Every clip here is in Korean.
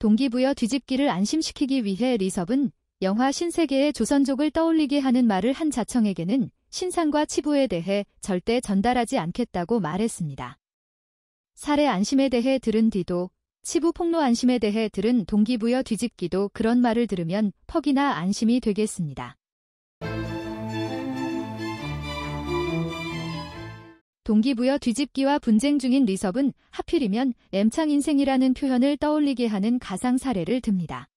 동기부여 뒤집기를 안심시키기 위해 리섭은 영화 신세계의 조선족을 떠올리게 하는 말을 한 자청에게는 신상과 치부에 대해 절대 전달하지 않겠다고 말했습니다. 살해 안심에 대해 들은 뒤도 치부 폭로 안심에 대해 들은 동기부여 뒤집기도 그런 말을 들으면 퍽이나 안심이 되겠습니다. 동기부여 뒤집기와 분쟁 중인 리섭은 하필이면 엠창 인생이라는 표현을 떠올리게 하는 가상 사례를 듭니다.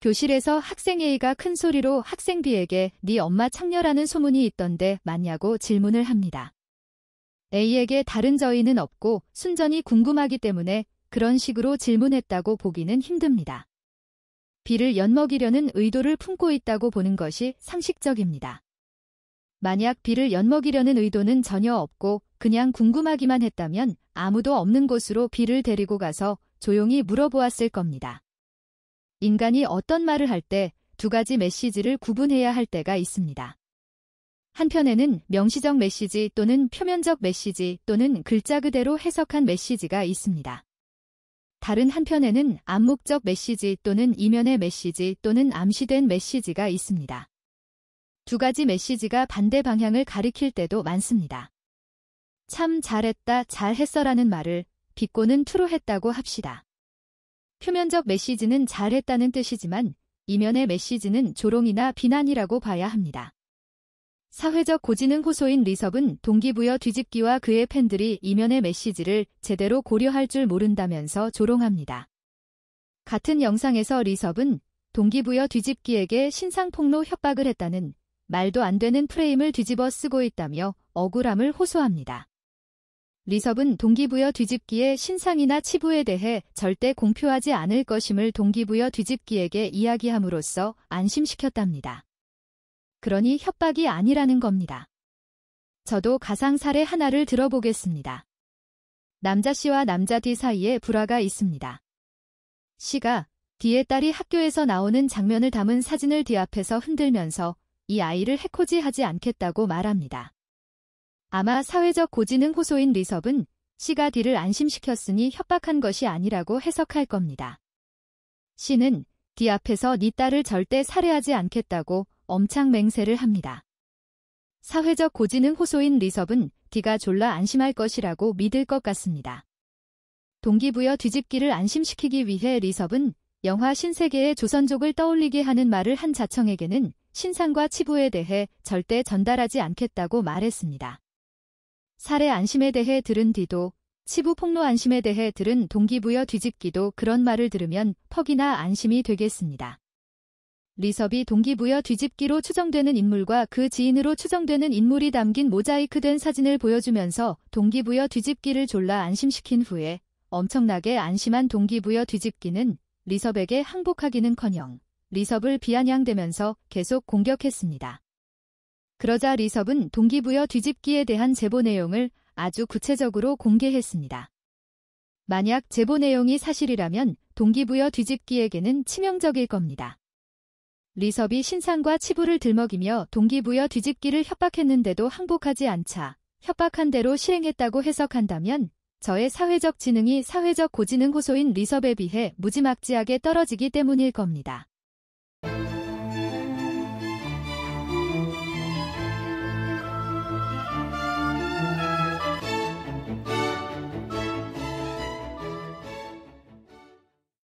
교실에서 학생 A가 큰 소리로 학생 B에게 네 엄마 창녀라는 소문이 있던데 맞냐고 질문을 합니다. A에게 다른 저희는 없고 순전히 궁금하기 때문에 그런 식으로 질문했다고 보기는 힘듭니다. B를 엿먹이려는 의도를 품고 있다고 보는 것이 상식적입니다. 만약 비를 엿먹이려는 의도는 전혀 없고 그냥 궁금하기만 했다면 아무도 없는 곳으로 비를 데리고 가서 조용히 물어보았을 겁니다. 인간이 어떤 말을 할 때 두 가지 메시지를 구분해야 할 때가 있습니다. 한편에는 명시적 메시지 또는 표면적 메시지 또는 글자 그대로 해석한 메시지가 있습니다. 다른 한편에는 암묵적 메시지 또는 이면의 메시지 또는 암시된 메시지가 있습니다. 두 가지 메시지가 반대 방향을 가리킬 때도 많습니다. 참 잘했다, 잘했어라는 말을 비꼬는 투로 했다고 합시다. 표면적 메시지는 잘했다는 뜻이지만 이면의 메시지는 조롱이나 비난이라고 봐야 합니다. 사회적 고지능 호소인 리섭은 동기부여 뒤집기와 그의 팬들이 이면의 메시지를 제대로 고려할 줄 모른다면서 조롱합니다. 같은 영상에서 리섭은 동기부여 뒤집기에게 신상 폭로 협박을 했다는 말도 안 되는 프레임을 뒤집어 쓰고 있다며 억울함을 호소합니다. 리섭은 동기부여 뒤집기의 신상이나 치부에 대해 절대 공표하지 않을 것임을 동기부여 뒤집기에게 이야기함으로써 안심시켰답니다. 그러니 협박이 아니라는 겁니다. 저도 가상 사례 하나를 들어보겠습니다. 남자 씨와 남자 D 사이에 불화가 있습니다. 씨가 D의 딸이 학교에서 나오는 장면을 담은 사진을 D 앞에서 흔들면서 이 아이를 해코지하지 않겠다고 말합니다. 아마 사회적 고지능 호소인 리섭은 씨가 D를 안심시켰으니 협박한 것이 아니라고 해석할 겁니다. 씨는 D 앞에서 네 딸을 절대 살해하지 않겠다고 엄청 맹세를 합니다. 사회적 고지능 호소인 리섭은 D가 졸라 안심할 것이라고 믿을 것 같습니다. 동기부여 뒤집기를 안심시키기 위해 리섭은 영화 신세계의 조선족을 떠올리게 하는 말을 한 자청에게는 신상과 치부에 대해 절대 전달하지 않겠다고 말했습니다. 살해 안심에 대해 들은 뒤도 치부 폭로 안심에 대해 들은 동기부여 뒤집기도 그런 말을 들으면 퍽이나 안심이 되겠습니다. 리섭이 동기부여 뒤집기로 추정되는 인물과 그 지인으로 추정되는 인물이 담긴 모자이크된 사진을 보여주면서 동기부여 뒤집기를 졸라 안심시킨 후에 엄청나게 안심한 동기부여 뒤집기는 리섭에게 항복하기는커녕 리섭을 비아냥대면서 계속 공격했습니다. 그러자 리섭은 동기부여 뒤집기에 대한 제보 내용을 아주 구체적으로 공개했습니다. 만약 제보 내용이 사실이라면 동기부여 뒤집기에게는 치명적일 겁니다. 리섭이 신상과 치부를 들먹이며 동기부여 뒤집기를 협박했는데도 항복하지 않자 협박한 대로 실행했다고 해석한다면 저의 사회적 지능이 사회적 고지능 호소인 리섭에 비해 무지막지하게 떨어지기 때문일 겁니다.